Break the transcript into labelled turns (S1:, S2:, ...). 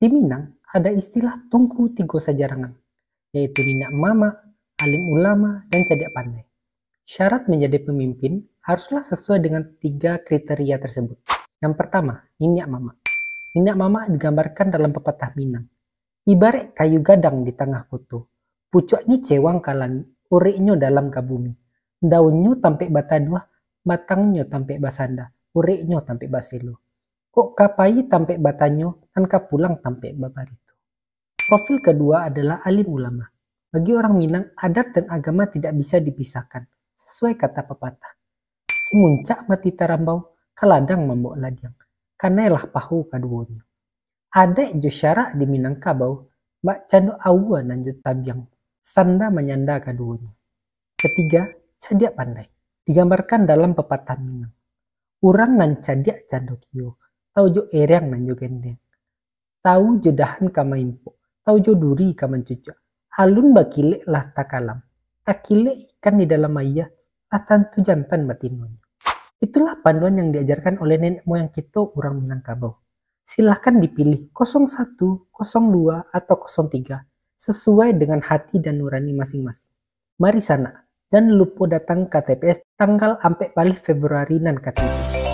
S1: Di Minang ada istilah tungku tiga sajarangan, yaitu nina mama, alim ulama, dan cadak pandai. Syarat menjadi pemimpin haruslah sesuai dengan tiga kriteria tersebut. Yang pertama, minyak mama. Minyak mama digambarkan dalam pepatah Minang. Ibarat kayu gadang di tengah kutu, pucuknya cewang kalang, uriknya dalam kabumi. Daunnya tampe bata dua, batangnya tampe basanda, uriknya tampe basilo. Kok kapai tampe batanya? tanpa pulang babar itu. Profil kedua adalah alim ulama. Bagi orang Minang, adat dan agama tidak bisa dipisahkan, sesuai kata pepatah. Si muncak mati tarambau, kaladang mambok ladang. Kanailah pahu kaduonya. Ada jo syarak di Minangkabau, mbak candu awa nanjut tabiang, sanda menyanda kaduonya. Ketiga, cadiak pandai. Digambarkan dalam pepatah Minang. Urang nan cadiak candu kio, tau jo erang nan jo gendeng. Tahu jodahan kama impo, tahu joduri kama cucu. Alun bakile lah takalam. Takile ikan di dalam ayah, lah tentu jantan batinun. Itulah panduan yang diajarkan oleh nenek moyang kita orang Minangkabau. Silahkan dipilih 01, 02, atau 03 sesuai dengan hati dan nurani masing-masing. Mari sana, jangan lupa datang ke TPS tanggal sampai paling Februari nan katanya.